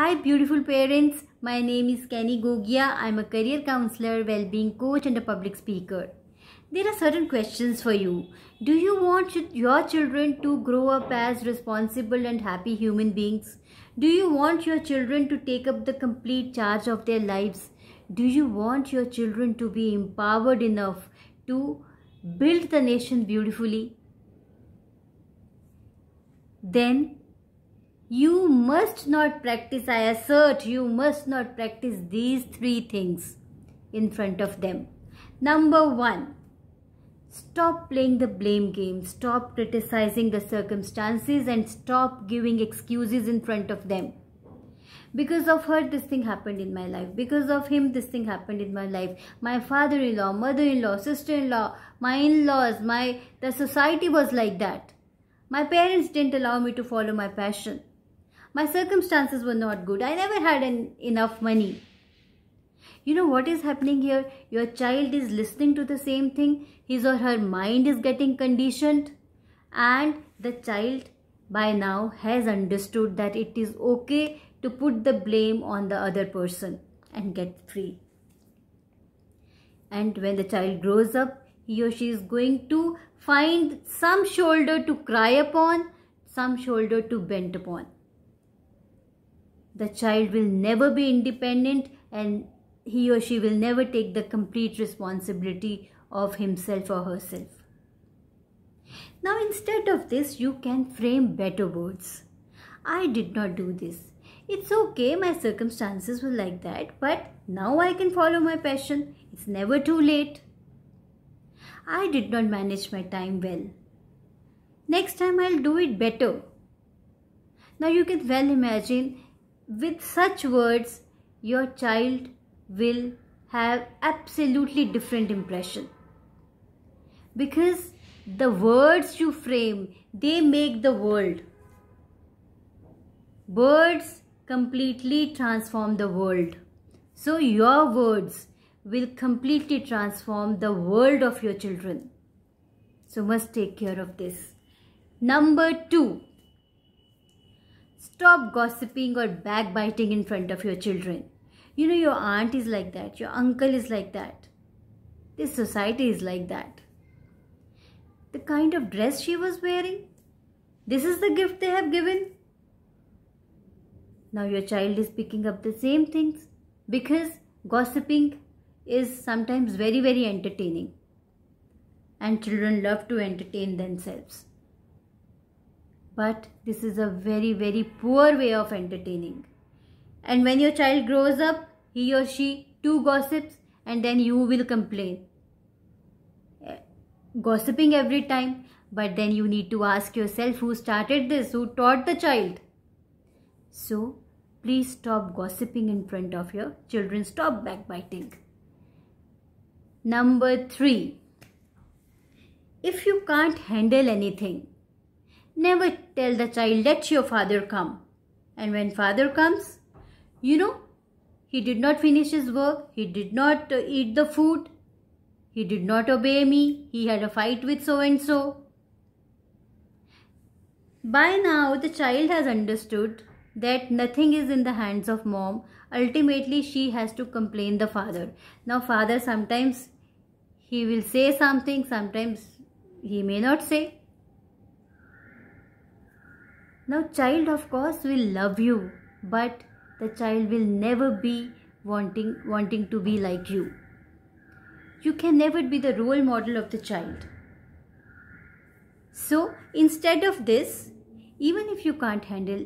Hi beautiful parents, my name is Kenny Gogia. I'm a career counselor, well-being coach and a public speaker. There are certain questions for you. Do you want your children to grow up as responsible and happy human beings? Do you want your children to take up the complete charge of their lives? Do you want your children to be empowered enough to build the nation beautifully? Then you must not practice i assert you must not practice these three things in front of them number 1 stop playing the blame game stop criticizing the circumstances and stop giving excuses in front of them because of her this thing happened in my life because of him this thing happened in my life my father-in-law mother-in-law sister-in-law my in-laws my the society was like that my parents didn't allow me to follow my passion my circumstances were not good. I never had an, enough money. You know what is happening here? Your child is listening to the same thing. His or her mind is getting conditioned. And the child by now has understood that it is okay to put the blame on the other person and get free. And when the child grows up, he or she is going to find some shoulder to cry upon, some shoulder to bend upon the child will never be independent and he or she will never take the complete responsibility of himself or herself. Now instead of this, you can frame better words. I did not do this. It's okay, my circumstances were like that, but now I can follow my passion. It's never too late. I did not manage my time well. Next time I'll do it better. Now you can well imagine with such words, your child will have absolutely different impression. Because the words you frame, they make the world. Words completely transform the world. So your words will completely transform the world of your children. So must take care of this. Number two. Stop gossiping or backbiting in front of your children. You know, your aunt is like that, your uncle is like that. This society is like that. The kind of dress she was wearing, this is the gift they have given. Now your child is picking up the same things because gossiping is sometimes very, very entertaining. And children love to entertain themselves. But this is a very, very poor way of entertaining. And when your child grows up, he or she too gossips and then you will complain. Eh, gossiping every time, but then you need to ask yourself who started this, who taught the child. So, please stop gossiping in front of your children. Stop backbiting. Number three, if you can't handle anything, never tell the child, let your father come. And when father comes, you know, he did not finish his work, he did not uh, eat the food, he did not obey me, he had a fight with so and so. By now, the child has understood that nothing is in the hands of mom. Ultimately, she has to complain the father. Now, father sometimes he will say something, sometimes he may not say. Now child of course will love you but the child will never be wanting wanting to be like you. You can never be the role model of the child. So instead of this, even if you can't handle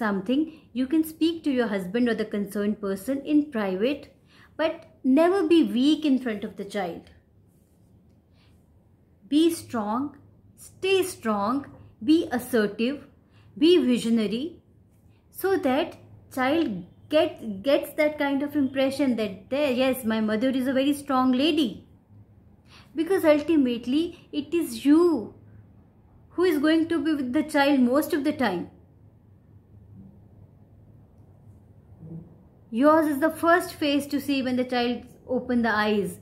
something, you can speak to your husband or the concerned person in private, but never be weak in front of the child. Be strong, stay strong, be assertive, be visionary so that child get, gets that kind of impression that yes my mother is a very strong lady because ultimately it is you who is going to be with the child most of the time yours is the first face to see when the child open the eyes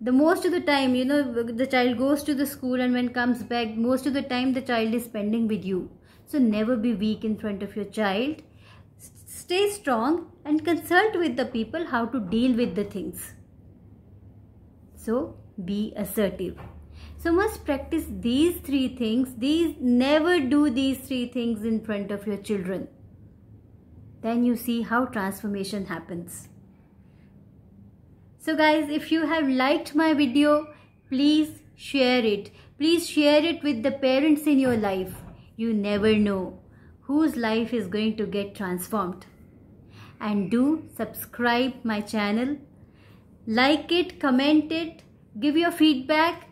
the most of the time you know the child goes to the school and when comes back most of the time the child is spending with you so never be weak in front of your child. Stay strong and consult with the people how to deal with the things. So be assertive. So must practice these three things. These never do these three things in front of your children. Then you see how transformation happens. So guys, if you have liked my video, please share it. Please share it with the parents in your life. You never know whose life is going to get transformed. And do subscribe my channel. Like it, comment it, give your feedback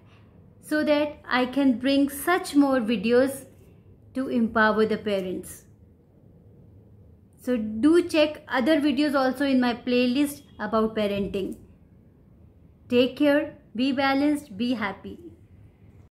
so that I can bring such more videos to empower the parents. So do check other videos also in my playlist about parenting. Take care, be balanced, be happy.